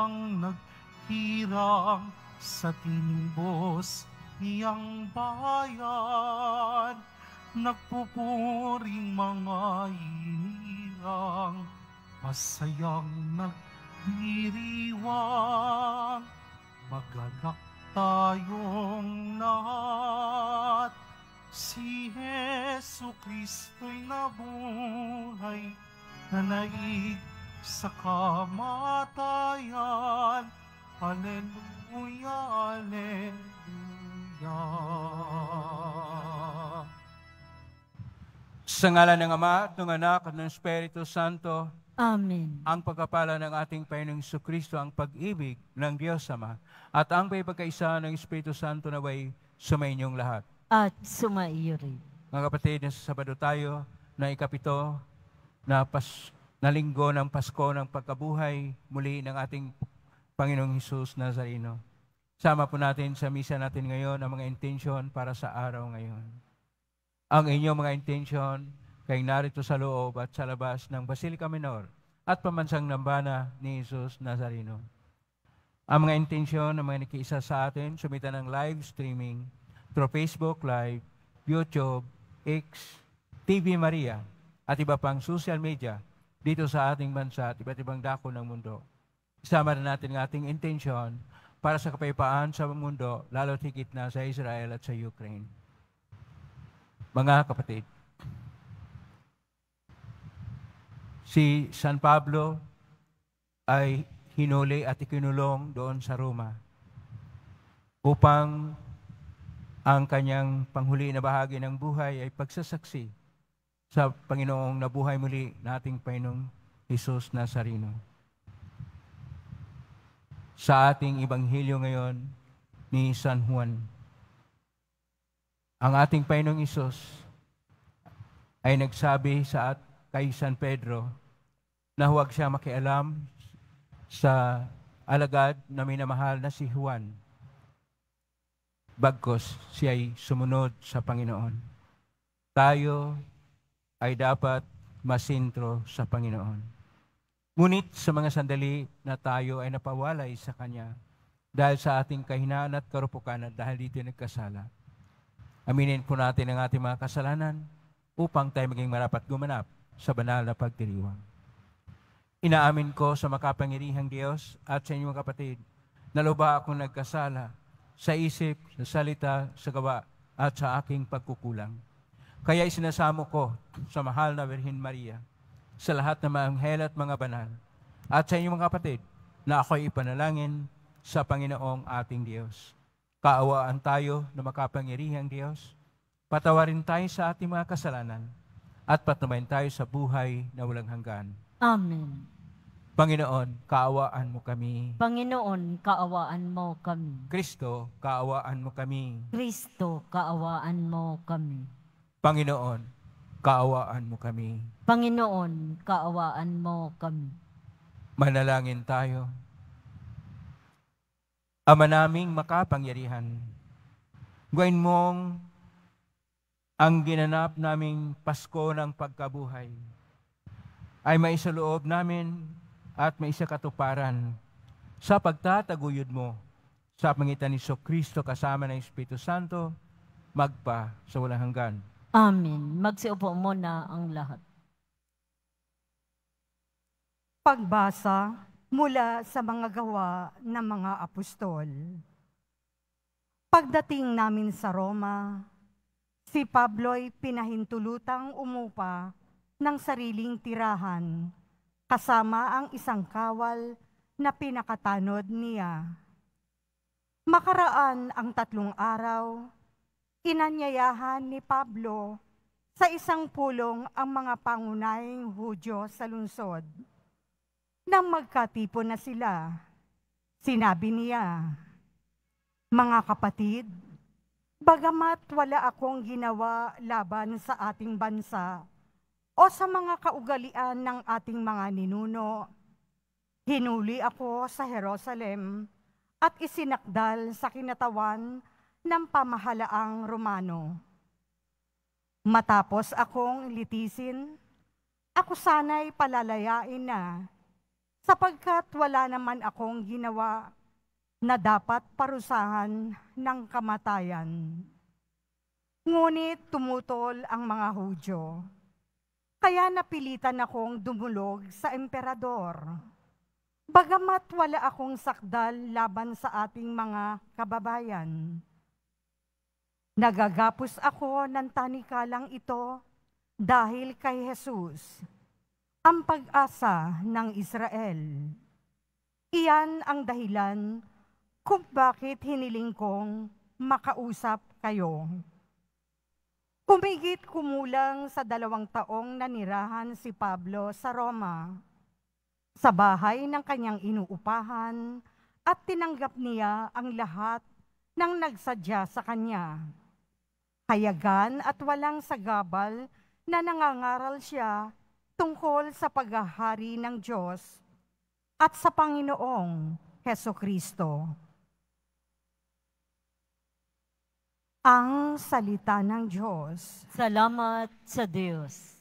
siyang naghirang sa tinimbos niyang bayan. Nagpupuring mga inirang, masayang nagdiriwang. Magalak tayong lahat, si Yesu Kristo'y nabuhay na naig sa kamatayan. Haleluya, Haleluya. Sa ngala ng Ama at ng Anak at ng Espiritu Santo, Amen. Ang pagkapala ng ating Panginoong Kristo, ang pag-ibig ng Diyos Ama, at ang pagkakaisa ng Espiritu Santo na way sumainyong lahat. At sumaiyo rin. Mga kapatid, sa Sabado tayo na ikapito na Pasko na linggo ng Pasko ng pagkabuhay muli ng ating Panginoong Hesus Nazareno. Sama po natin sa misa natin ngayon ang mga intention para sa araw ngayon. Ang inyong mga intention kay narito sa loob at sa labas ng Basilica Minor at pamansang lambana ni Hesus Nazareno. Ang mga intensyon ng mga nakiisa sa atin, sumita ng live streaming through Facebook Live, YouTube, X, TV Maria, at iba pang social media dito sa ating bansa at iba't ibang dako ng mundo. Isama na natin ang ating intensyon para sa kapayapaan sa mundo, lalo higit na sa Israel at sa Ukraine. Mga kapatid, si San Pablo ay hinuli at ikinulong doon sa Roma upang ang kanyang panghuli na bahagi ng buhay ay pagsasaksi sa Panginoong nabuhay muli nating Panginoong Jesus Nazarino. Sa ating Ibanghilyo ngayon ni San Juan, ang ating Panginoong Isus ay nagsabi sa at kay San Pedro na huwag siya makialam sa alagad na minamahal na si Juan. Bagkos siya ay sumunod sa Panginoon. Tayo ay dapat masintro sa Panginoon. Ngunit sa mga sandali na tayo ay napawalay sa Kanya dahil sa ating kahinaan at karupukan at dahil dito nagkasala, aminin po natin ang ating mga kasalanan upang tayo maging marapat gumanap sa banal na pagdiriwang. Inaamin ko sa makapangirihang Diyos at sa inyong kapatid na luba akong nagkasala sa isip, sa salita, sa gawa at sa aking pagkukulang kaya isinasamo ko sa mahal na Virgin Maria, sa lahat ng mga anghel at mga banal, at sa inyong mga kapatid, na ako'y ipanalangin sa Panginoong ating Diyos. Kaawaan tayo na makapangirihang Diyos, patawarin tayo sa ating mga kasalanan, at patnumayin tayo sa buhay na walang hanggan. Amen. Panginoon, kaawaan mo kami. Panginoon, kaawaan mo kami. Kristo, kaawaan mo kami. Kristo, kaawaan mo kami. Panginoon, kaawaan mo kami. Panginoon, kaawaan mo kami. Manalangin tayo. Ama naming makapangyarihan, gawin mong ang ginanap naming Pasko ng pagkabuhay ay maisaloob namin at katuparan sa pagtataguyod mo sa pangitan ni So Kristo kasama ng Espiritu Santo magpa sa walang hanggan. Amen. Magsiupo muna ang lahat. Pagbasa mula sa mga gawa ng mga apostol. Pagdating namin sa Roma, si Pablo'y pinahintulutang umupa ng sariling tirahan kasama ang isang kawal na pinakatanod niya. Makaraan ang tatlong araw, inanyayahan ni Pablo sa isang pulong ang mga pangunahing Hudyo sa lungsod. Nang magkatipon na sila, sinabi niya, Mga kapatid, bagamat wala akong ginawa laban sa ating bansa o sa mga kaugalian ng ating mga ninuno, hinuli ako sa Jerusalem at isinakdal sa kinatawan ng pamahalaang Romano. Matapos akong litisin, ako sana'y palalayain na sapagkat wala naman akong ginawa na dapat parusahan ng kamatayan. Ngunit tumutol ang mga Hudyo. Kaya napilitan akong dumulog sa emperador. Bagamat wala akong sakdal laban sa ating mga kababayan. Nagagapos ako ng tanikalang ito dahil kay Jesus, ang pag-asa ng Israel. Iyan ang dahilan kung bakit hiniling kong makausap kayo. Kumigit kumulang sa dalawang taong nanirahan si Pablo sa Roma, sa bahay ng kanyang inuupahan at tinanggap niya ang lahat ng nagsadya sa kanya hayagan at walang sagabal na nangangaral siya tungkol sa paghahari ng Diyos at sa Panginoong Heso Kristo. Ang salita ng Diyos. Salamat sa Diyos.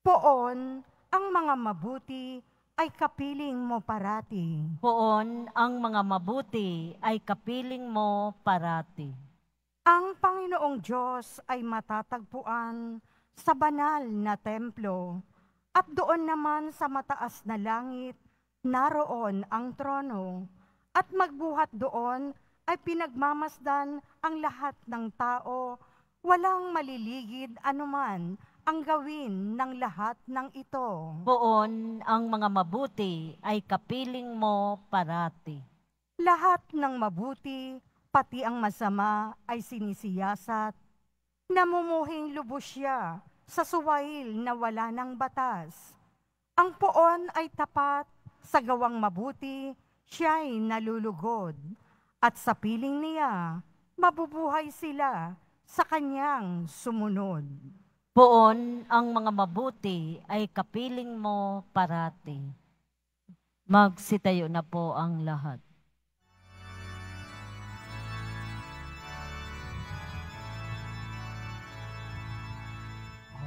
Poon, ang mga mabuti ay kapiling mo parati. Poon, ang mga mabuti ay kapiling mo parati. Ang Panginoong Diyos ay matatagpuan sa banal na templo at doon naman sa mataas na langit naroon ang trono at magbuhat doon ay pinagmamasdan ang lahat ng tao walang maliligid anuman ang gawin ng lahat ng ito. Poon ang mga mabuti ay kapiling mo parati. Lahat ng mabuti pati ang masama ay sinisiyasat. Namumuhing lubos siya sa suwail na wala ng batas. Ang poon ay tapat, sa gawang mabuti, siya'y nalulugod. At sa piling niya, mabubuhay sila sa kanyang sumunod. Poon ang mga mabuti ay kapiling mo parati. Magsitayo na po ang lahat.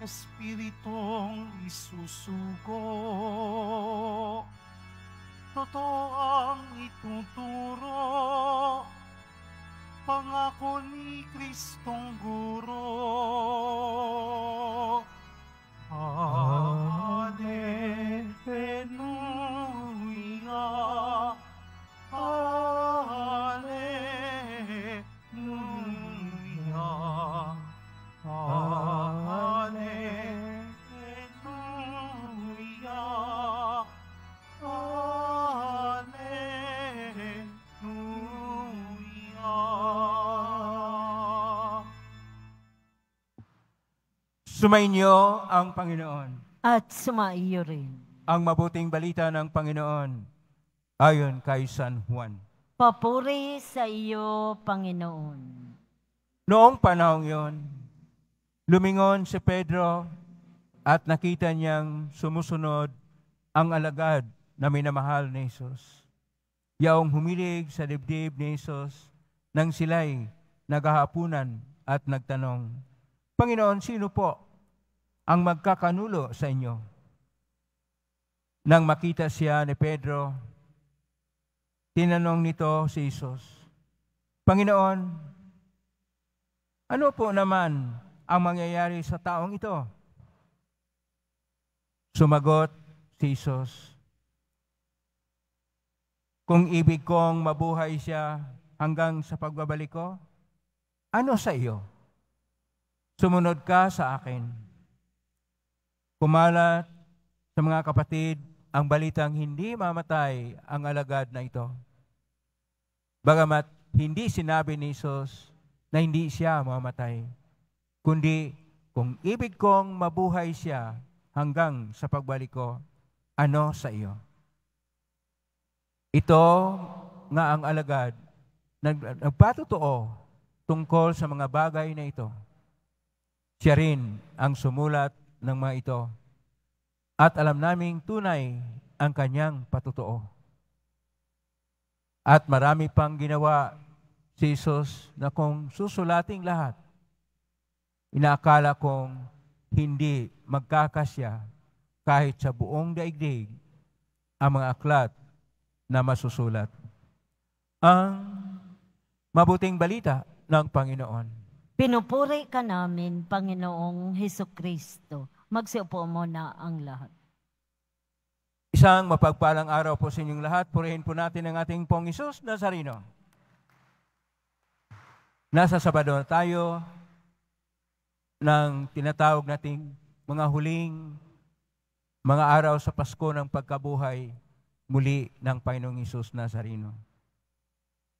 Espiritong isusugo Totoo ang ituturo Pangako ni Kristong Guro Amen ah. Sumainyo ang Panginoon. At sumaiyo rin. Ang mabuting balita ng Panginoon ayon kay San Juan. Papuri sa iyo, Panginoon. Noong panahong yon, lumingon si Pedro at nakita niyang sumusunod ang alagad na minamahal ni Jesus. Yaong humilig sa dibdib ni Jesus nang sila'y naghahapunan at nagtanong, Panginoon, sino po ang magkakanulo sa inyo. Nang makita siya ni Pedro, tinanong nito si Isos, Panginoon, ano po naman ang mangyayari sa taong ito? Sumagot si Isos, Kung ibig kong mabuhay siya hanggang sa pagbabalik ko, ano sa iyo? Sumunod ka sa akin Kumalat sa mga kapatid ang balitang hindi mamatay ang alagad na ito. Bagamat hindi sinabi ni Jesus na hindi siya mamatay, kundi kung ibig kong mabuhay siya hanggang sa pagbalik ko, ano sa iyo? Ito nga ang alagad nag, nagpatotoo tungkol sa mga bagay na ito. Siya rin ang sumulat ng mga ito. At alam naming tunay ang kanyang patotoo. At marami pang ginawa si Jesus na kung susulating lahat, inaakala kong hindi magkakasya kahit sa buong daigdig ang mga aklat na masusulat. Ang mabuting balita ng Panginoon. Pinupuri ka namin, Panginoong Heso Kristo. Magsiupo muna ang lahat. Isang mapagpalang araw po sa inyong lahat. Purihin po natin ang ating pong Isus Nazareno. Nasa Sabado na tayo ng tinatawag nating mga huling mga araw sa Pasko ng pagkabuhay muli ng Panginoong Isus Nazareno.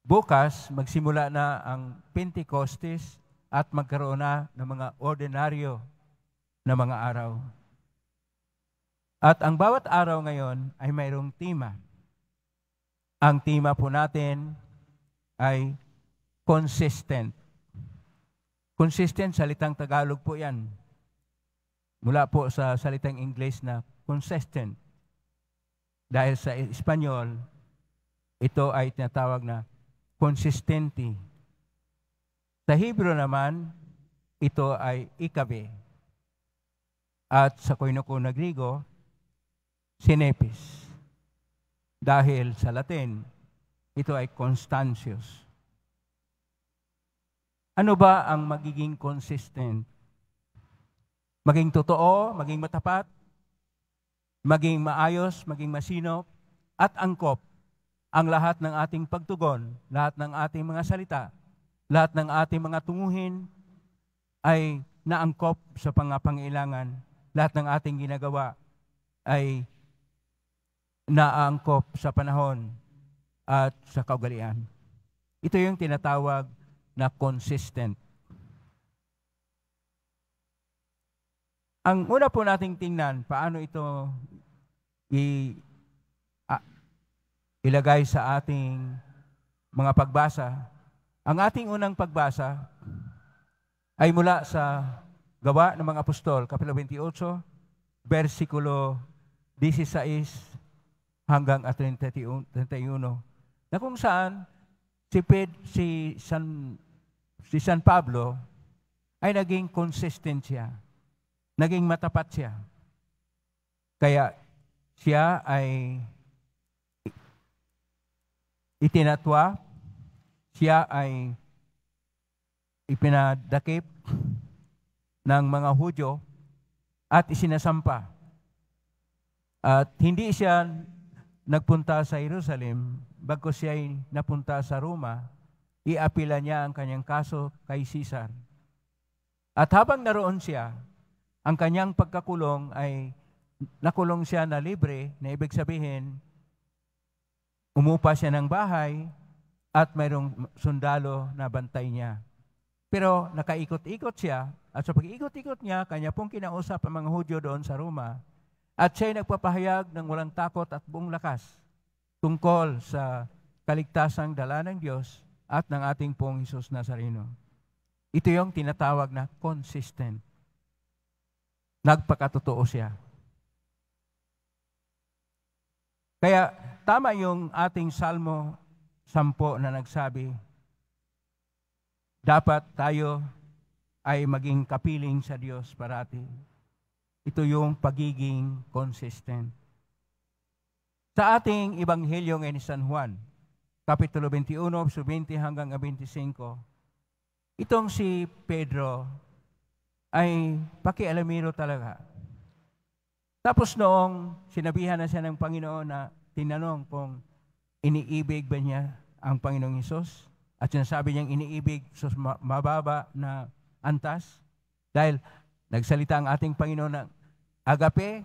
Bukas, magsimula na ang Pentecostes at magkaroon na ng mga ordinaryo na mga araw. At ang bawat araw ngayon ay mayroong tema. Ang tema po natin ay consistent. Consistent, salitang Tagalog po yan. Mula po sa salitang English na consistent. Dahil sa Espanyol, ito ay tinatawag na Consistente. Sa Hebrew naman, ito ay ikabi. At sa koinoko na Grigo, sinepis. Dahil sa Latin, ito ay constantius. Ano ba ang magiging consistent? Maging totoo, maging matapat, maging maayos, maging masinop, at angkop ang lahat ng ating pagtugon, lahat ng ating mga salita, lahat ng ating mga tunguhin ay naangkop sa pangapangailangan. Lahat ng ating ginagawa ay naangkop sa panahon at sa kaugalian. Ito yung tinatawag na consistent. Ang una po nating tingnan, paano ito i, a, ilagay sa ating mga pagbasa ang ating unang pagbasa ay mula sa Gawa ng mga Apostol, Kapitulo 28, versikulo 16 hanggang at 31 na kung saan si, Ped, si, San, si San Pablo ay naging consistent siya. Naging matapat siya. Kaya siya ay itinatwa siya ay ipinadakip ng mga Hudyo at isinasampa. At hindi siya nagpunta sa Jerusalem, bagko siya ay napunta sa Roma, iapila niya ang kanyang kaso kay Caesar. At habang naroon siya, ang kanyang pagkakulong ay nakulong siya na libre, na ibig sabihin, umupa siya ng bahay, at mayroong sundalo na bantay niya. Pero nakaikot-ikot siya at sa pag-ikot-ikot niya, kanya pong kinausap ang mga Hudyo doon sa Roma at siya'y nagpapahayag ng walang takot at buong lakas tungkol sa kaligtasang dala ng Diyos at ng ating pong Isus Nazareno. Ito yung tinatawag na consistent. Nagpakatotoo siya. Kaya tama yung ating salmo sampo na nagsabi, dapat tayo ay maging kapiling sa Diyos parati. Ito yung pagiging consistent. Sa ating Ebanghelyo ngayon ni San Juan, Kapitulo 21, verse 20 hanggang 25, itong si Pedro ay pakialamiro talaga. Tapos noong sinabihan na siya ng Panginoon na tinanong kung Iniibig ba niya ang Panginoong Isos? At sinasabi niyang iniibig sa mababa na antas? Dahil nagsalita ang ating Panginoon ng agape,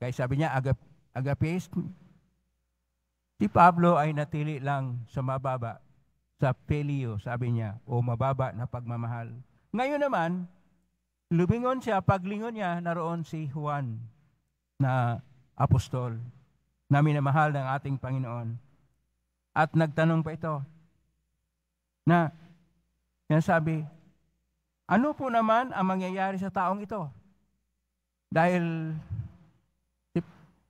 kaya sabi niya agap, agapes, si Pablo ay natili lang sa mababa, sa pelio, sabi niya, o mababa na pagmamahal. Ngayon naman, lubingon siya, paglingon niya, naroon si Juan na apostol na minamahal ng ating Panginoon. At nagtanong pa ito na yan sabi, ano po naman ang mangyayari sa taong ito? Dahil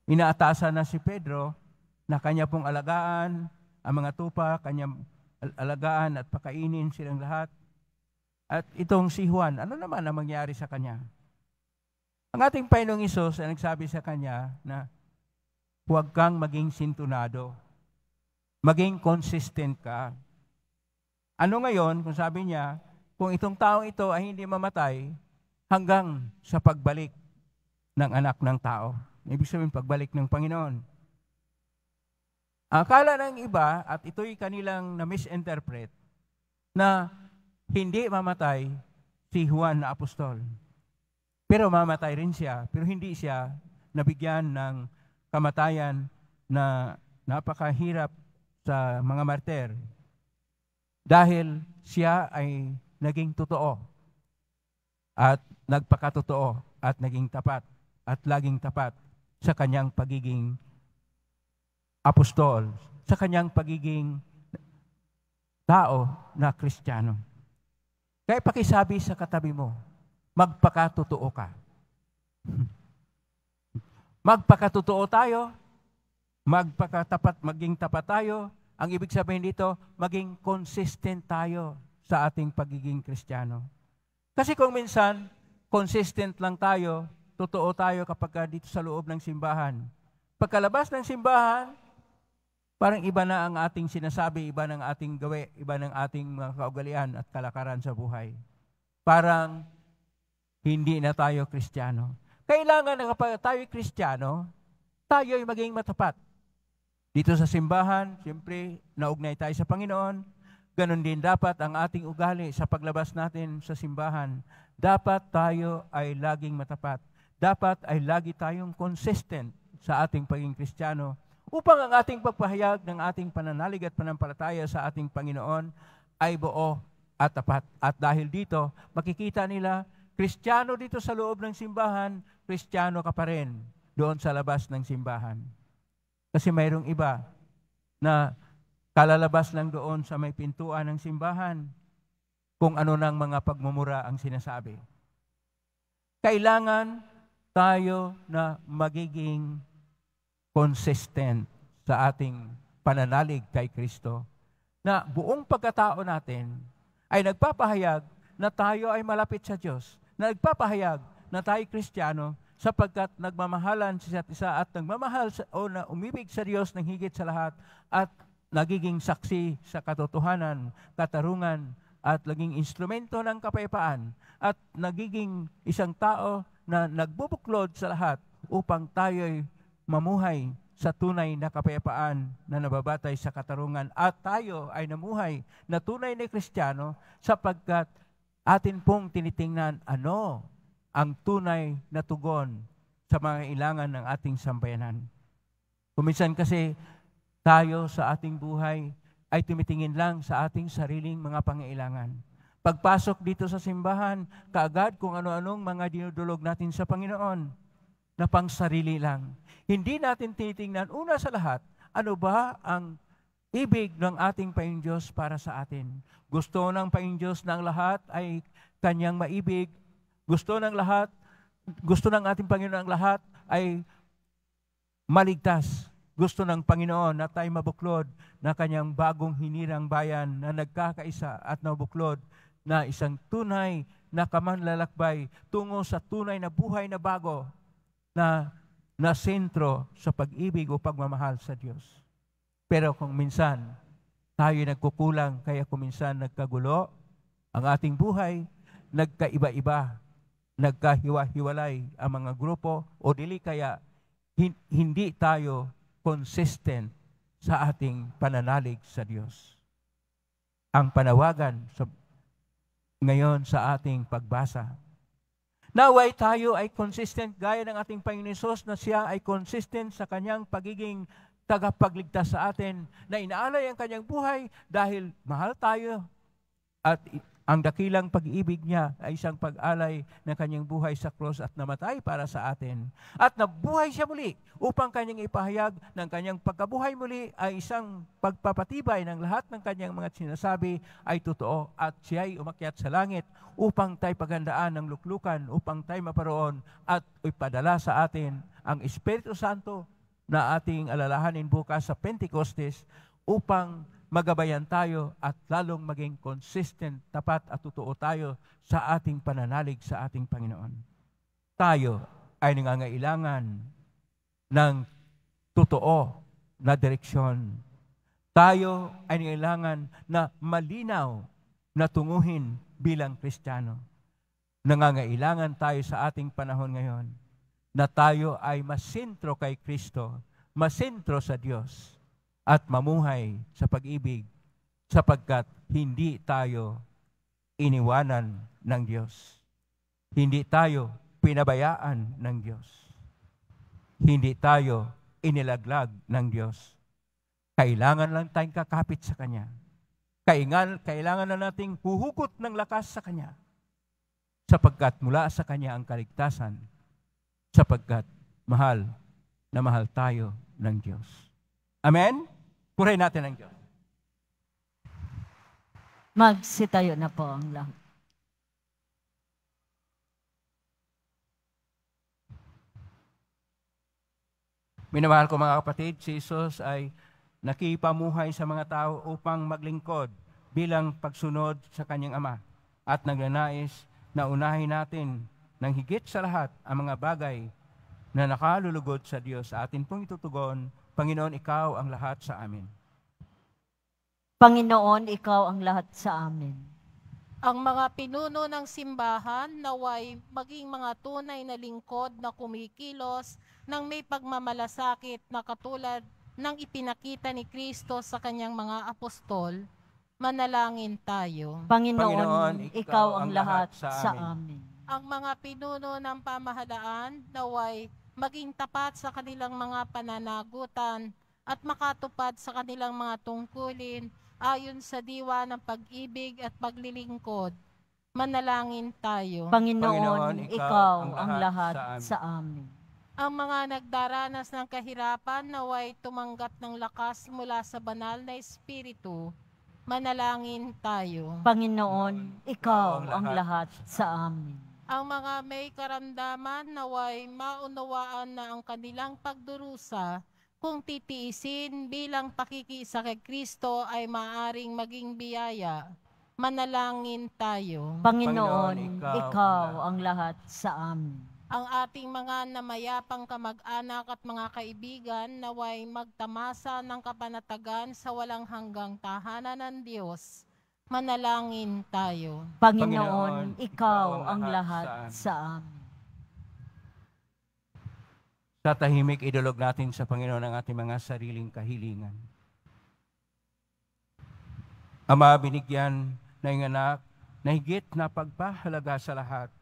inaatasan na si Pedro na kanya pong alagaan ang mga tupa, kanya alagaan at pakainin silang lahat. At itong si Juan, ano naman ang mangyayari sa kanya? Ang ating Panginoong Isos ay nagsabi sa kanya na huwag kang maging sintunado. Maging consistent ka. Ano ngayon kung sabi niya, kung itong tao ito ay hindi mamatay hanggang sa pagbalik ng anak ng tao. Ibig sabihin, pagbalik ng Panginoon. Akala ng iba, at ito'y kanilang na-misinterpret, na hindi mamatay si Juan na apostol. Pero mamatay rin siya, pero hindi siya nabigyan ng kamatayan na napakahirap sa mga martir dahil siya ay naging totoo at nagpakatotoo at naging tapat at laging tapat sa kanyang pagiging apostol, sa kanyang pagiging tao na kristyano. Kaya pakisabi sa katabi mo, magpakatotoo ka. Magpakatotoo tayo Magpakatapat, maging tapat tayo. Ang ibig sabihin dito, maging consistent tayo sa ating pagiging kristyano. Kasi kung minsan, consistent lang tayo, totoo tayo kapag dito sa loob ng simbahan. Pagkalabas ng simbahan, parang iba na ang ating sinasabi, iba ng ating gawi, iba ng ating mga kaugalian at kalakaran sa buhay. Parang hindi na tayo kristyano. Kailangan na kapag tayo kristyano, tayo ay maging matapat. Dito sa simbahan, siyempre, naugnay tayo sa Panginoon. Ganon din dapat ang ating ugali sa paglabas natin sa simbahan. Dapat tayo ay laging matapat. Dapat ay lagi tayong consistent sa ating pagiging Kristiyano upang ang ating pagpahayag ng ating pananalig at panampalataya sa ating Panginoon ay buo at tapat. At dahil dito, makikita nila, Kristiyano dito sa loob ng simbahan, Kristiyano ka pa rin doon sa labas ng simbahan. Kasi mayroong iba na kalalabas lang doon sa may pintuan ng simbahan kung ano nang mga pagmumura ang sinasabi. Kailangan tayo na magiging consistent sa ating pananalig kay Kristo na buong pagkatao natin ay nagpapahayag na tayo ay malapit sa Diyos, na nagpapahayag na tayo Kristiyano sapagkat nagmamahalan siya at isa at nagmamahal sa, o na umibig sa Diyos ng higit sa lahat at nagiging saksi sa katotohanan, katarungan at laging instrumento ng kapayapaan at nagiging isang tao na nagbubuklod sa lahat upang tayo'y mamuhay sa tunay na kapayapaan na nababatay sa katarungan at tayo ay namuhay na tunay na kristyano sapagkat atin pong tinitingnan ano ang tunay na tugon sa mga ilangan ng ating sambayanan. Kuminsan kasi tayo sa ating buhay ay tumitingin lang sa ating sariling mga pangailangan. Pagpasok dito sa simbahan, kaagad kung ano-anong mga dinudulog natin sa Panginoon na pang sarili lang. Hindi natin titingnan una sa lahat, ano ba ang ibig ng ating Panginoon Diyos para sa atin. Gusto ng Panginoon na ang lahat ay kanyang maibig gusto ng lahat, gusto ng ating Panginoon ang lahat ay maligtas. Gusto ng Panginoon na tayo mabuklod na kanyang bagong hinirang bayan na nagkakaisa at nabuklod na isang tunay na kamanlalakbay tungo sa tunay na buhay na bago na na sentro sa pag-ibig o pagmamahal sa Diyos. Pero kung minsan, tayo nagkukulang, kaya kung minsan nagkagulo, ang ating buhay, nagkaiba-iba nagkahiwa-hiwalay ang mga grupo o dili kaya hindi tayo consistent sa ating pananalig sa Diyos. Ang panawagan sa, ngayon sa ating pagbasa. Naway tayo ay consistent gaya ng ating Panginoon na siya ay consistent sa kanyang pagiging tagapagligtas sa atin na inaalay ang kanyang buhay dahil mahal tayo at ang dakilang pag-ibig niya ay isang pag-alay ng kanyang buhay sa cross at namatay para sa atin. At nabuhay siya muli upang kanyang ipahayag ng kanyang pagkabuhay muli ay isang pagpapatibay ng lahat ng kanyang mga sinasabi ay totoo at siya ay umakyat sa langit upang tayo pagandaan ng luklukan, upang tayo maparoon at ipadala sa atin ang Espiritu Santo na ating alalahanin bukas sa Pentecostes upang magabayan tayo at lalong maging consistent, tapat at totoo tayo sa ating pananalig sa ating Panginoon. Tayo ay nangangailangan ng totoo na direksyon. Tayo ay nangangailangan na malinaw na tunguhin bilang Kristiyano. Nangangailangan tayo sa ating panahon ngayon na tayo ay masentro kay Kristo, masentro sa Diyos at mamuhay sa pag-ibig sapagkat hindi tayo iniwanan ng Diyos. Hindi tayo pinabayaan ng Diyos. Hindi tayo inilaglag ng Diyos. Kailangan lang tayong kakapit sa Kanya. Kaingal, kailangan na nating huhugot ng lakas sa Kanya. Sapagkat mula sa Kanya ang kaligtasan. Sapagkat mahal na mahal tayo ng Diyos. Amen? Purahin natin ang Diyos. Magsitayo na po ang lahat. Minamahal ko mga kapatid, si Jesus ay nakipamuhay sa mga tao upang maglingkod bilang pagsunod sa kanyang Ama at nagnanais na unahin natin ng higit sa lahat ang mga bagay na nakalulugod sa Diyos sa atin pong itutugon Panginoon, Ikaw ang lahat sa amin. Panginoon, Ikaw ang lahat sa amin. Ang mga pinuno ng simbahan naway maging mga tunay na lingkod na kumikilos ng may pagmamalasakit na katulad ng ipinakita ni Kristo sa kanyang mga apostol, manalangin tayo. Panginoon, Panginoon Ikaw ang lahat sa amin. Sa amin. Ang mga pinuno ng pamahalaan naway maging tapat sa kanilang mga pananagutan at makatupad sa kanilang mga tungkulin ayon sa diwa ng pag-ibig at paglilingkod. Manalangin tayo. Panginoon, Panginoon ikaw, ang lahat, ang lahat sa amin. Ang mga nagdaranas ng kahirapan naway tumanggap ng lakas mula sa banal na Espiritu, manalangin tayo. Panginoon, ikaw ang lahat sa amin. Ang mga may karamdaman naway maunawaan na ang kanilang pagdurusa kung titiisin bilang pakikisa kay Kristo ay maaring maging biyaya. Manalangin tayo. Panginoon, Panginoon ikaw, ikaw ang lahat sa amin ang ating mga namayapang kamag-anak at mga kaibigan naway magtamasa ng kapanatagan sa walang hanggang tahanan ng Diyos Manalangin tayo. Panginoon, ikaw ang lahat sa amin. Sa tahimik, idulog natin sa Panginoon ang ating mga sariling kahilingan. Ama, binigyan ng anak na higit na pagpahalaga sa lahat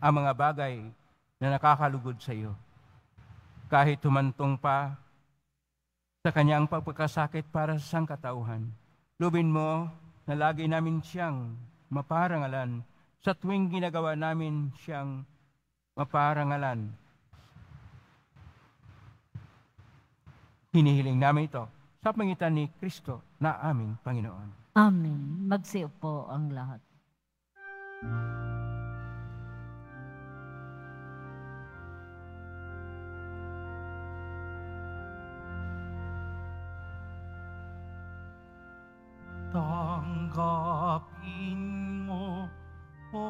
ang mga bagay na nakakalugod sa iyo. Kahit humantong pa sa kanyang pagpagkasakit para sa sangkatauhan, lubin mo na lagi namin siyang maparangalan sa tuwing ginagawa namin siyang maparangalan. Hinihiling namin ito sa pangitan ni Kristo na aming Panginoon. Amen. Magsiupo ang lahat. Thank Tanggapin mo, O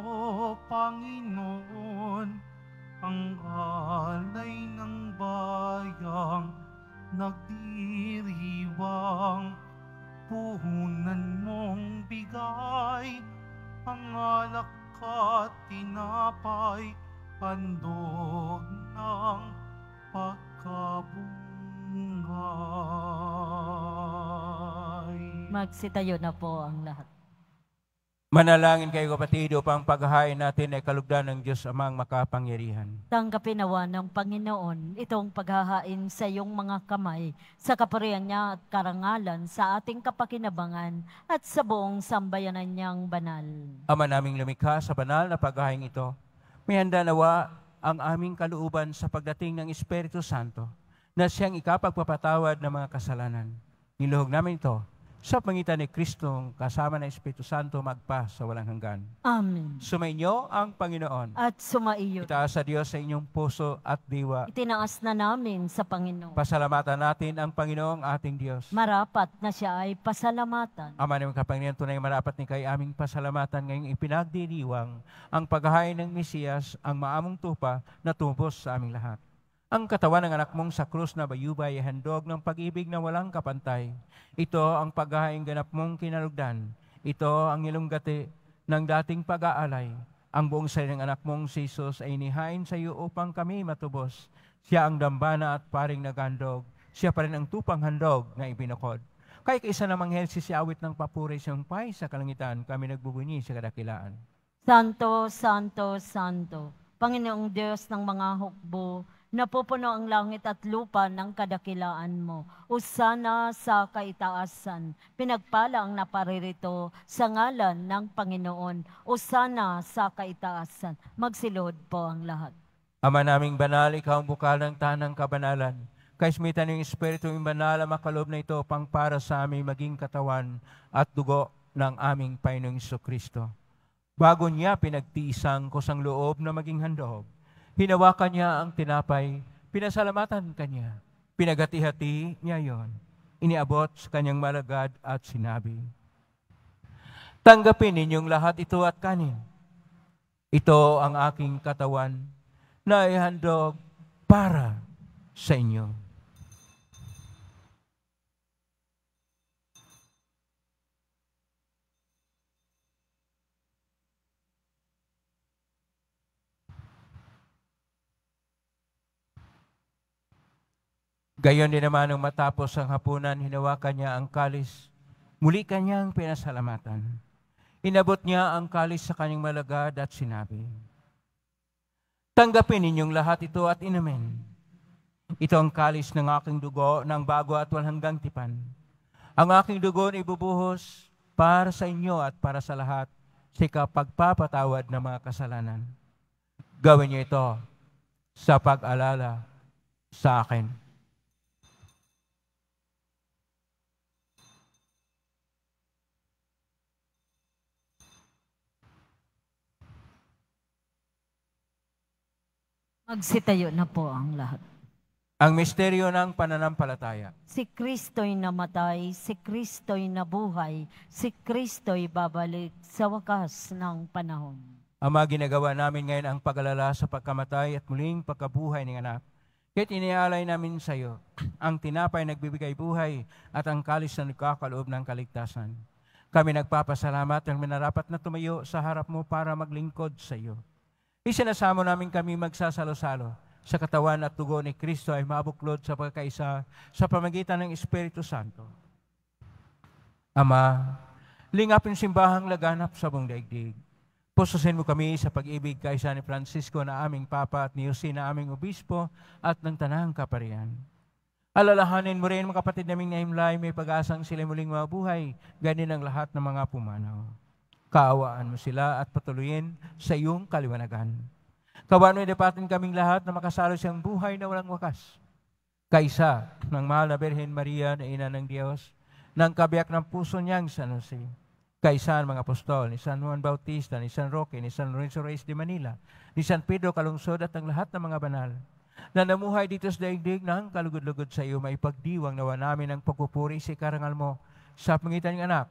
Panginoon, ang alay ng bayang nagdiriwang puhunan mong bigay ang alak at tinapay pandog ng pagkabunga. Magsitayo na po ang lahat. Manalangin kayo kapatid upang paghahain natin ay kalugdan ng Diyos amang makapangyarihan. Tanggapin nawa ng Panginoon itong paghahain sa iyong mga kamay sa kapurihan niya at karangalan sa ating kapakinabangan at sa buong sambayanan niyang banal. Ama naming lumikha sa banal na paghahain ito, may handa nawa ang aming kalooban sa pagdating ng Espiritu Santo na siyang ikapagpapatawad ng mga kasalanan. Niluhog namin ito sa pangitan ni Kristo kasama ng Espiritu Santo magpa sa walang hanggan. Amen. Sumainyo ang Panginoon. At sumaiyo. Itaas sa Diyos sa inyong puso at diwa. Itinaas na namin sa Panginoon. Pasalamatan natin ang Panginoong ating Diyos. Marapat na siya ay pasalamatan. Ama ng Kapanginoon, tunay marapat ni kay aming pasalamatan ngayong ipinagdiriwang ang paghahain ng Mesiyas, ang maamong tupa na tubos sa aming lahat. Ang katawan ng anak mong sa krus na bayubay ay handog ng pag-ibig na walang kapantay. Ito ang paghahaing ganap mong kinalugdan. Ito ang ilunggati ng dating pag-aalay. Ang buong sarili ng anak mong si Jesus ay inihain sa iyo upang kami matubos. Siya ang dambana at paring naghandog. Siya pa rin ang tupang handog na ibinukod. Kaya kaisa namang helsi si awit ng papuri sa pay sa kalangitan, kami nagbubunyi sa kadakilaan. Santo, Santo, Santo, Panginoong Diyos ng mga hukbo, Napupuno ang langit at lupa ng kadakilaan mo. O sana sa kaitaasan. Pinagpala ang naparirito sa ngalan ng Panginoon. O sana sa kaitaasan. Magsilod po ang lahat. Ama naming banal, ikaw ang bukal ng tanang kabanalan. Kaismitan yung Espiritu yung banal ang makalob na ito pang para sa aming maging katawan at dugo ng aming Panginoong Kristo. Bago niya ko kusang loob na maging handog, Hinawakan niya ang tinapay, pinasalamatan kanya, pinagati niya yon, iniabot sa kanyang malagad at sinabi, Tanggapin ninyong lahat ito at kanin. Ito ang aking katawan na ihandog para sa inyo. Gayon din naman nung matapos ang hapunan, hinawakan niya ang kalis. Muli kanyang pinasalamatan. Inabot niya ang kalis sa kanyang malagad at sinabi, Tanggapin ninyong lahat ito at inamin. Ito ang kalis ng aking dugo ng bago at walhanggang tipan. Ang aking dugo na ibubuhos para sa inyo at para sa lahat sa kapagpapatawad ng mga kasalanan. Gawin niyo ito sa pag-alala sa akin. Magsitayo na po ang lahat. Ang misteryo ng pananampalataya. Si Kristo'y namatay, si Kristo'y nabuhay, si Kristo'y babalik sa wakas ng panahon. Ama, ginagawa namin ngayon ang pagalala sa pagkamatay at muling pagkabuhay ng anak. Kaya't inialay namin sa iyo ang tinapay nagbibigay buhay at ang kalis na nagkakaloob ng kaligtasan. Kami nagpapasalamat ang minarapat na tumayo sa harap mo para maglingkod sa iyo. Isinasamo namin kami magsasalo-salo sa katawan at dugo ni Kristo ay mabuklod sa pagkaisa sa pamagitan ng Espiritu Santo. Ama, lingapin simbahang laganap sa buong daigdig. Pususin mo kami sa pag-ibig kaisa ni Francisco na aming Papa at ni Jose na aming Obispo at ng Tanang Kaparian. Alalahanin mo rin mga kapatid naming na himlay, may pag-asang sila muling mabuhay, ganin ang lahat ng mga pumanaw kaawaan mo sila at patuloyin sa iyong kaliwanagan. Kawano'y dapatin kaming lahat na makasalo siyang buhay na walang wakas. Kaisa ng mahal na Birhen Maria na ina ng Diyos, ng kabiyak ng puso niyang San Jose. Kaisa ang mga apostol ni San Juan Bautista, ni San Roque, ni San Lorenzo Reyes de Manila, ni San Pedro Calungsod at ang lahat ng mga banal na namuhay dito sa daigdig ng kalugod-lugod sa iyo, may pagdiwang nawa namin ang pagpupuri sa si karangal mo sa pangitan ng anak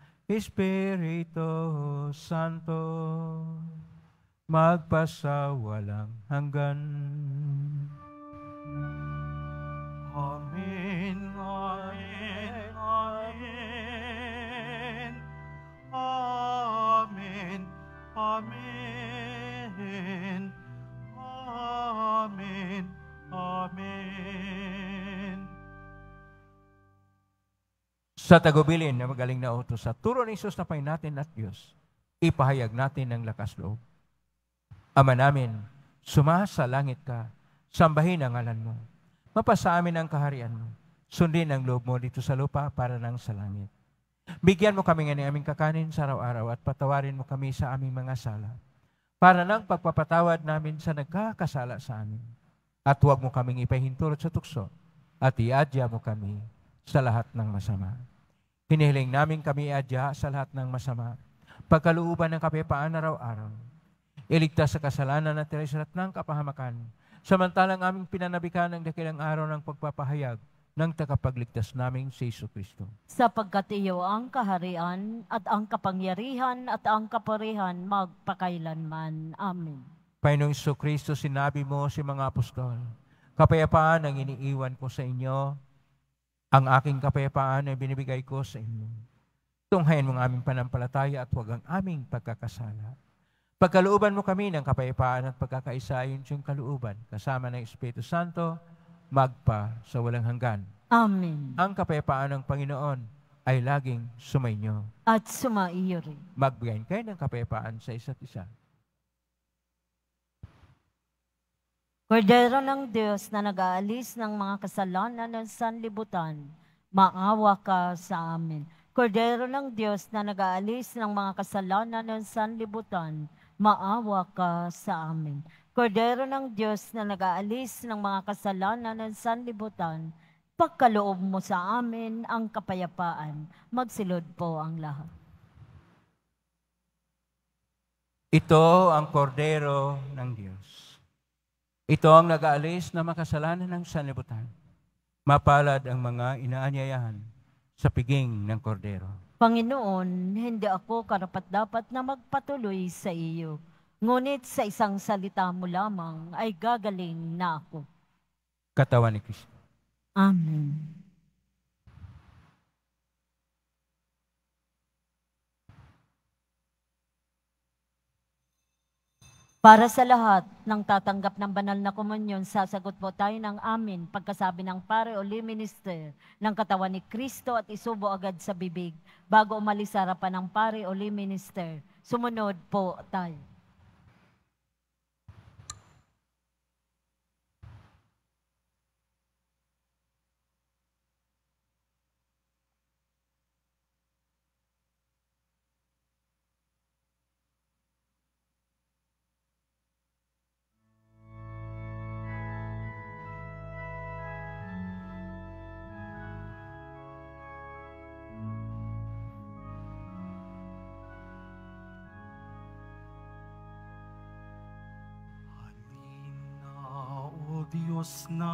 Espiritu Santo, magpasawalang hanggan. Amen, amen, amen, amen, amen. sa tagubilin na magaling na utos. Sa turo ni Jesus na pay natin at Diyos, ipahayag natin ng lakas loob. Ama namin, sumasa langit ka, sambahin ang ngalan mo. Mapasa amin ang kaharian mo. Sundin ang loob mo dito sa lupa para nang sa langit. Bigyan mo kami ng aming kakanin sa araw-araw at patawarin mo kami sa aming mga sala para nang pagpapatawad namin sa nagkakasala sa amin. At huwag mo kaming ipahintulot sa tukso at iadya mo kami sa lahat ng masama. Hiniling namin kami adya sa lahat ng masama. Pagkalooban ng kapayapaan araw-araw. Iligtas sa kasalanan at tirasalat ng kapahamakan. Samantalang aming pinanabikan ang dakilang araw ng pagpapahayag ng tagapagligtas naming si Iso Kristo. Sapagkat iyo ang kaharian at ang kapangyarihan at ang kapurihan magpakailanman. Amen. Panginoong Iso Kristo, sinabi mo si mga apostol, kapayapaan ang iniiwan ko sa inyo, ang aking kapayapaan ay binibigay ko sa inyo. Tunghayan mo ang aming panampalataya at huwag ang aming pagkakasala. Pagkalooban mo kami ng kapayapaan at pagkakaisa ayon siyang kalooban, kasama ng Espiritu Santo, magpa sa walang hanggan. Amen. Ang kapayapaan ng Panginoon ay laging sumainyo. At sumaiyo rin. Magbigayin kayo ng kapayapaan sa isa't isa. Kordero ng Diyos na nag-aalis ng mga kasalanan ng sanlibutan, maawa ka sa amin. Kordero ng Diyos na nag-aalis ng mga kasalanan ng sanlibutan, maawa ka sa amin. Kordero ng Diyos na nag-aalis ng mga kasalanan ng sanlibutan, pagkaloob mo sa amin ang kapayapaan. Magsilod po ang lahat. Ito ang kordero ng Diyos ito ang nag-aalis na makasalanan ng sanlibutan. Mapalad ang mga inaanyayahan sa piging ng kordero. Panginoon, hindi ako karapat-dapat na magpatuloy sa iyo. Ngunit sa isang salita mo lamang ay gagaling na ako. Katawan ni Kristo. Amen. Para sa lahat ng tatanggap ng banal na komunyon, sasagot po tayo ng amin pagkasabi ng pare o minister ng katawan ni Kristo at isubo agad sa bibig bago umalis sa harapan ng pare o minister. Sumunod po tayo.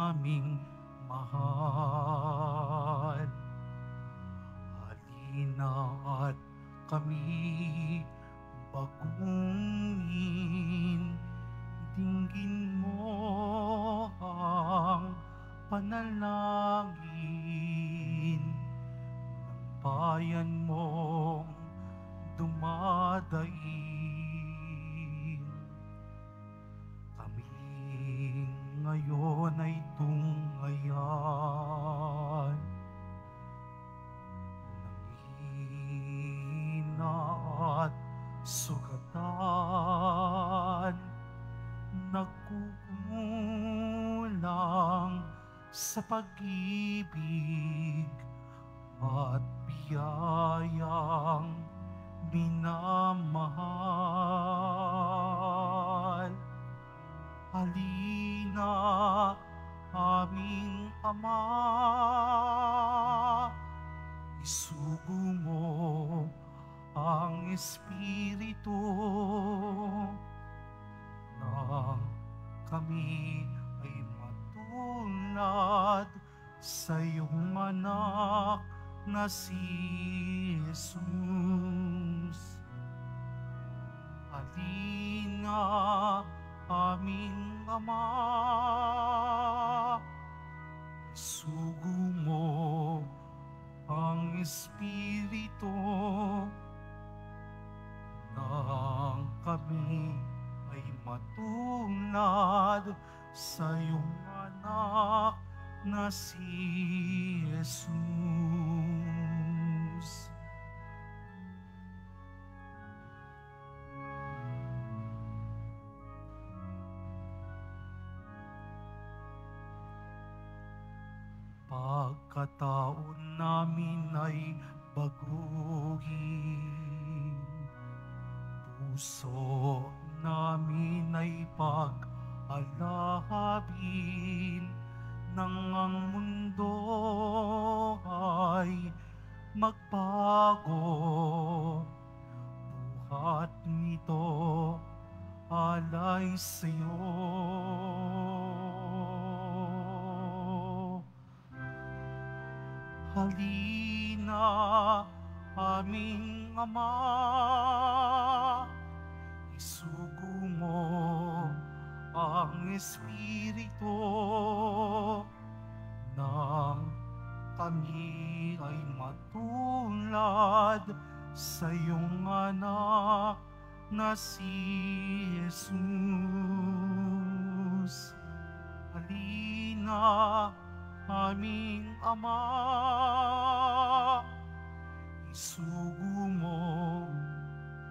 aming mahal. Espiritu nang kami ay matulad sa iyong anak na si Jesus. sa iyong anak na si Jesus. katulad sa iyong anak na si Jesus. Halina, aming Ama, isugo mo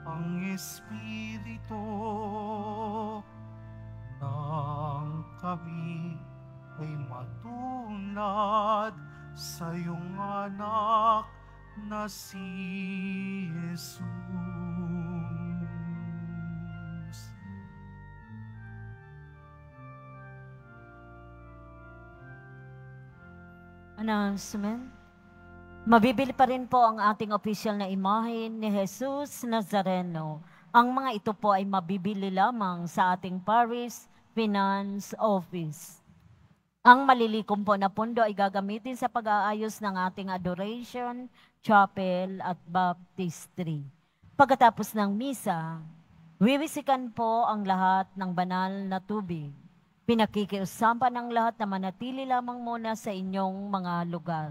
ang Espiritu ng kami ay matulad sa iyong anak na si Jesus. Announcement. Mabibili pa rin po ang ating official na imahe ni Jesus Nazareno. Ang mga ito po ay mabibili lamang sa ating Paris Finance Office. Ang malilikom po na pondo ay gagamitin sa pag-aayos ng ating adoration, chapel at baptistry. Pagkatapos ng misa, wiwisikan po ang lahat ng banal na tubig. Pinakikiusapan ang lahat na manatili lamang muna sa inyong mga lugar.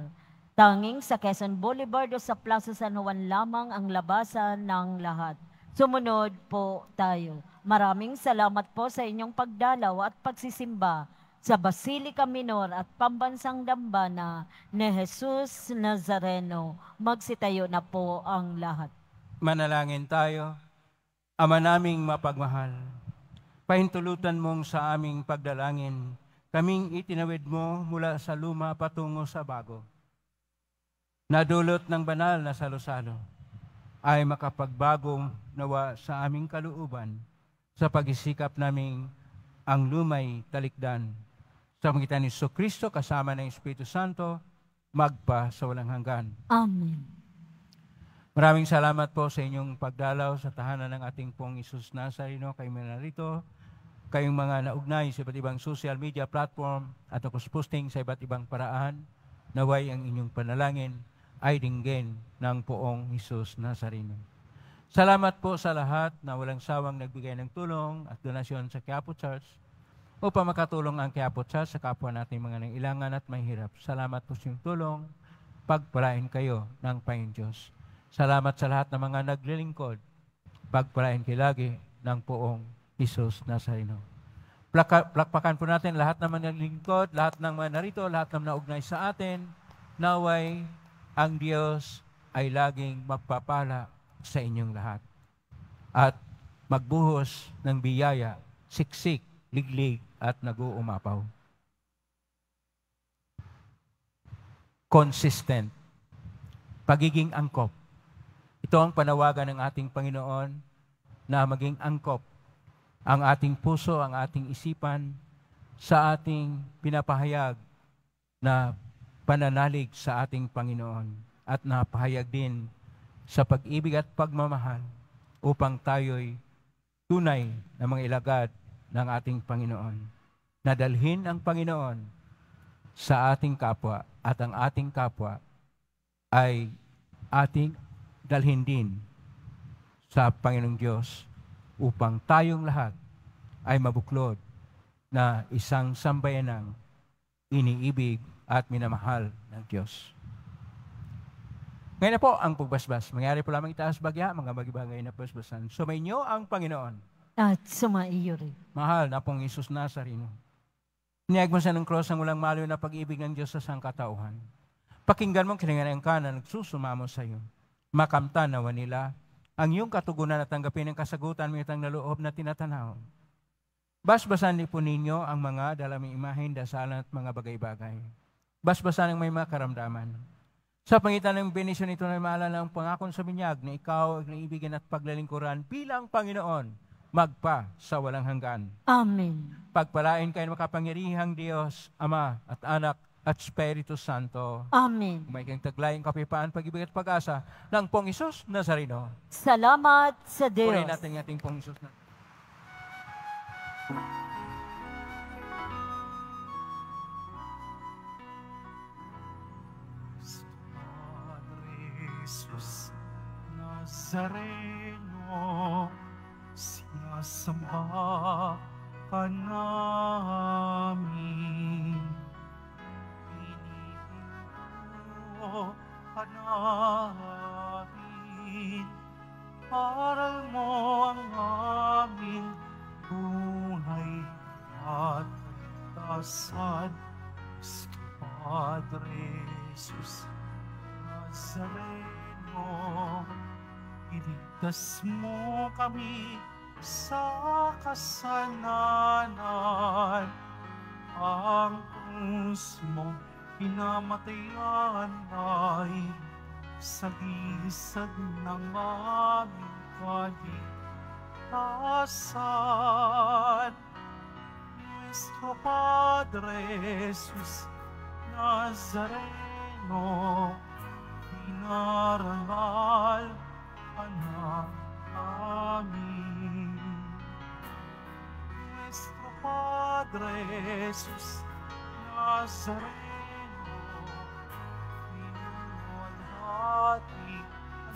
Tanging sa Quezon Boulevard o sa Plaza San Juan lamang ang labasan ng lahat. Sumunod po tayo. Maraming salamat po sa inyong pagdalaw at pagsisimba sa Basilica Minor at Pambansang Dambana ni Jesus Nazareno. Magsitayo na po ang lahat. Manalangin tayo. Ama naming mapagmahal, pahintulutan mong sa aming pagdalangin, kaming itinawid mo mula sa luma patungo sa bago. Nadulot ng banal na salusalo ay makapagbagong nawa sa aming kalooban sa pagisikap naming ang lumay talikdan sa magitan ni Iso Kristo, kasama ng Espiritu Santo, magpa sa walang hanggan. Amen. Maraming salamat po sa inyong pagdalaw sa tahanan ng ating pong Isus Nazareno kay narito, kayong mga naugnay sa iba't ibang social media platform at nakos posting sa iba't ibang paraan, naway ang inyong panalangin ay dinggin ng poong Isus Nazareno. Salamat po sa lahat na walang sawang nagbigay ng tulong at donasyon sa Quiapo Church upang makatulong ang Kiapotsa sa kapwa nating mga nangailangan at mahirap. Salamat po sa tulong. Pagpalain kayo ng Panginoon Diyos. Salamat sa lahat ng mga naglilingkod. Pagpalain kayo lagi ng poong Isus Nazareno. Plaka, plakpakan po natin lahat ng mga naglilingkod, lahat ng mga narito, lahat ng naugnay sa atin. Naway, ang Diyos ay laging magpapala sa inyong lahat. At magbuhos ng biyaya, siksik, liglig, at nag-uumapaw. Consistent. Pagiging angkop. Ito ang panawagan ng ating Panginoon na maging angkop ang ating puso, ang ating isipan sa ating pinapahayag na pananalig sa ating Panginoon at napahayag din sa pag-ibig at pagmamahal upang tayo'y tunay na mga ilagad ng ating Panginoon. Nadalhin ang Panginoon sa ating kapwa at ang ating kapwa ay ating dalhin din sa Panginoong Diyos upang tayong lahat ay mabuklod na isang sambayanang iniibig at minamahal ng Diyos. Ngayon na po ang pagbasbas. Mangyari po lamang itaas bagya, mga bagibagay na pagbasbasan. Sumainyo ang Panginoon. At sumaiyo rin. Mahal na pong Isus Nazareno. Niyag mo sa ng cross ang walang maliw na pag-ibig ng Diyos sa sangkatauhan. Pakinggan mo kininganan ka na nagsusumamo sa iyo. Makamta nawa nila ang iyong katugunan at tanggapin ang kasagutan mo itang naloob na tinatanaw. Basbasan ni po ninyo ang mga dalaming imahin, dasalan at mga bagay-bagay. Basbasan ang may mga karamdaman. Sa pangitan ng benisyon ito na maalala ang pangakon sa binyag na ikaw ang naibigin at paglalingkuran bilang Panginoon magpa sa walang hanggan. Amen. Pagpalain kayo ng makapangyarihang Diyos, Ama at Anak at Espiritu Santo. Amen. May kang taglayin kapipaan, pag-ibig at pag-asa ng Pong Isus Nazareno. Salamat sa Diyos. Purihin natin yung ating Pong Isus Nazareno. Padre Nazareno kasama ka namin. Pinipino ka namin, aral mo ang aming buhay at kaligtasan. Gusto Padre Jesus Nazareno, iligtas mo kami sa kasalanan ang krus mo pinamatayan ay sa lisad ng aming kaligtasan Nuestro Padre Jesus Nazareno inarangal ka na amin Padre Jesus Nazareno, minuwalhati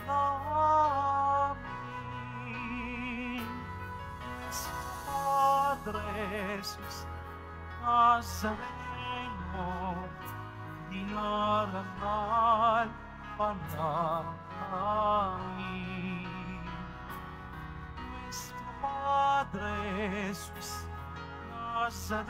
namin. Sa Padre Jesus Nazareno, dinarangal pa namin. Nuestro Padre Jesus Nazareno, nossa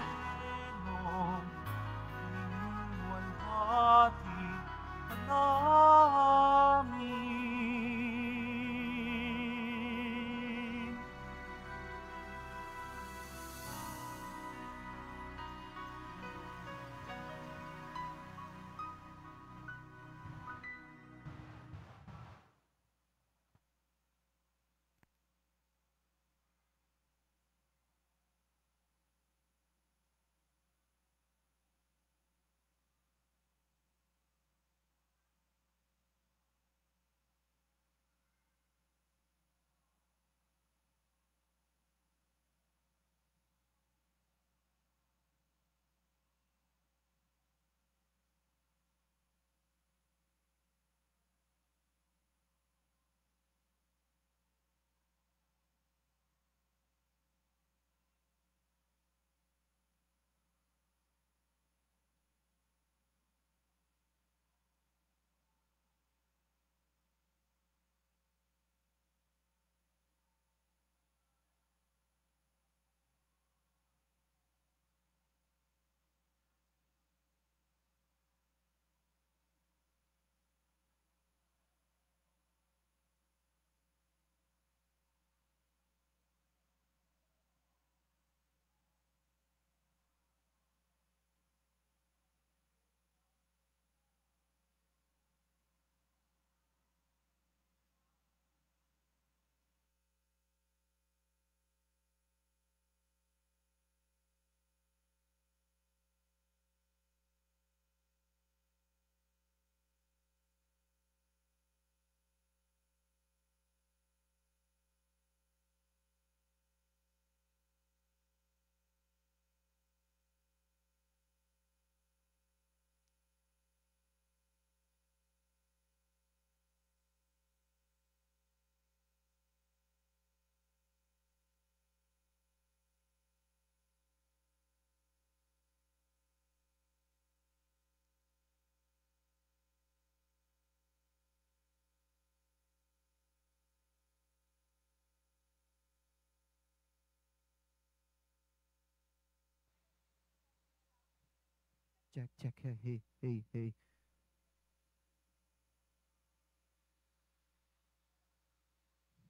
check check ha hi hi hi.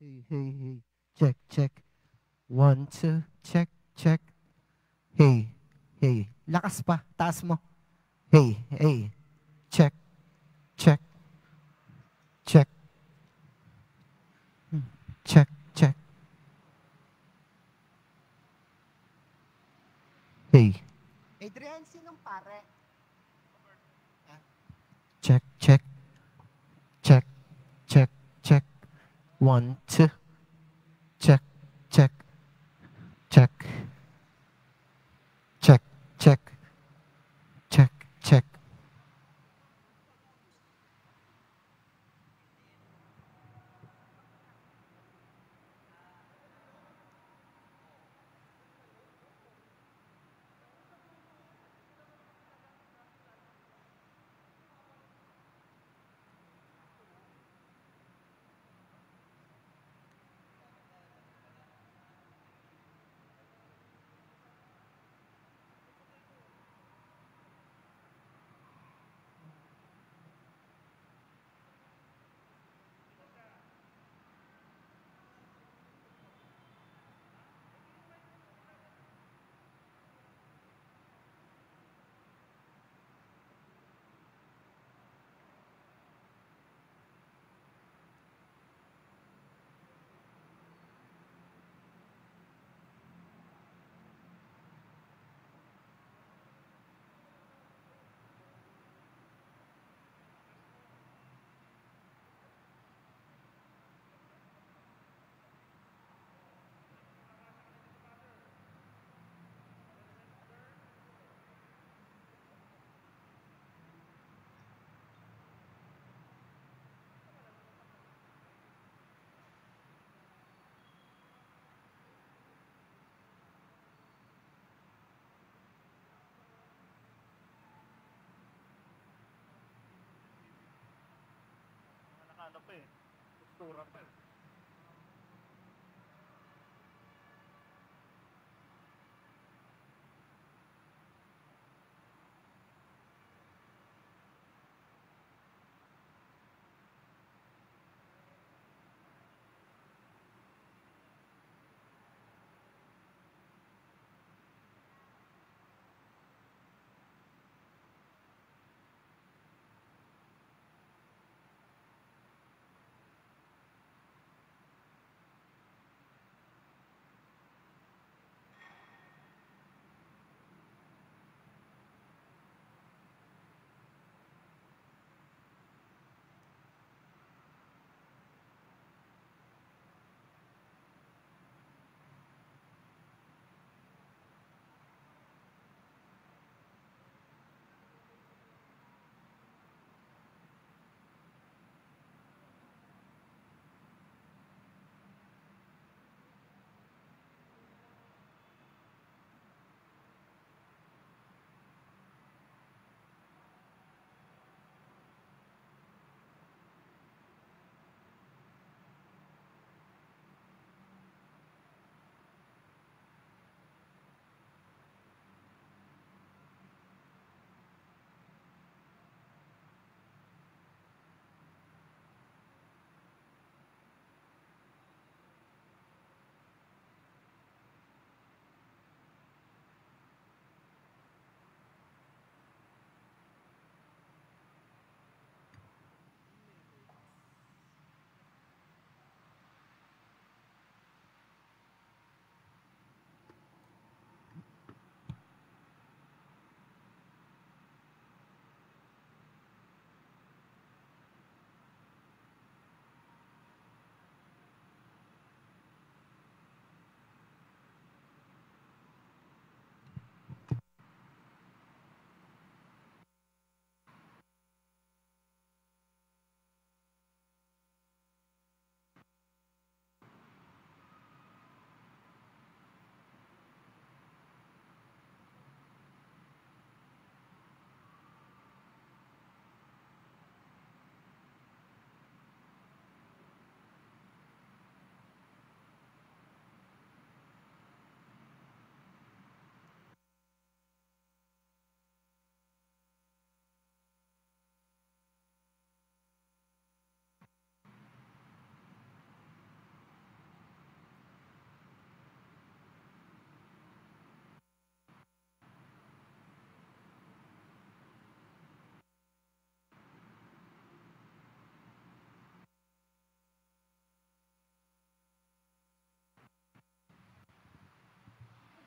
Hi hi hi. Check check. One two check check. Hey hey. Lakas pa. Taas mo. Hey hey. Check check. Check. Hmm, check. Adrian, sinong pare? Check, check. Check, check, check. One, two. programa.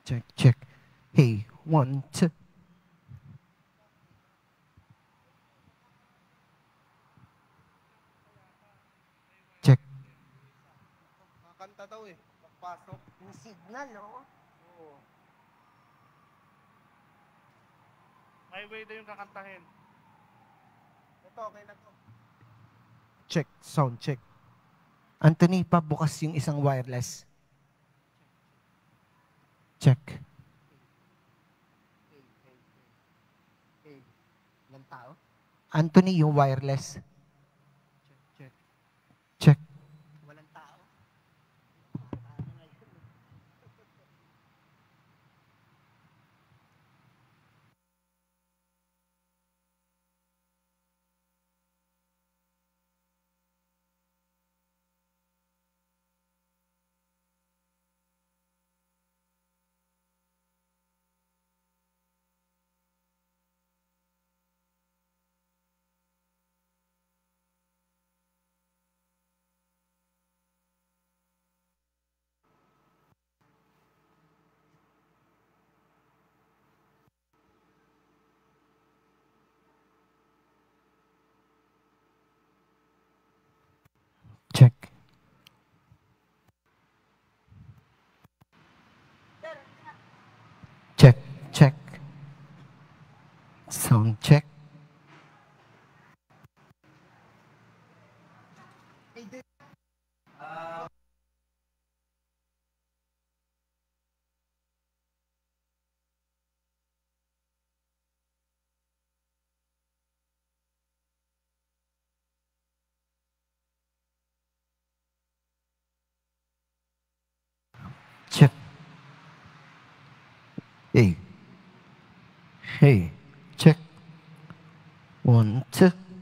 Check, check. Hey, one, two. Check. Kakanta daw eh. Pagpasok. Yung signal, oh. Oo. Highway daw yung kakantahin. Ito, okay na to. Check, sound check. Anthony, pabukas yung isang wireless. Check. Anthony, yung wireless. check. Sound check. check Hey, check. One, two,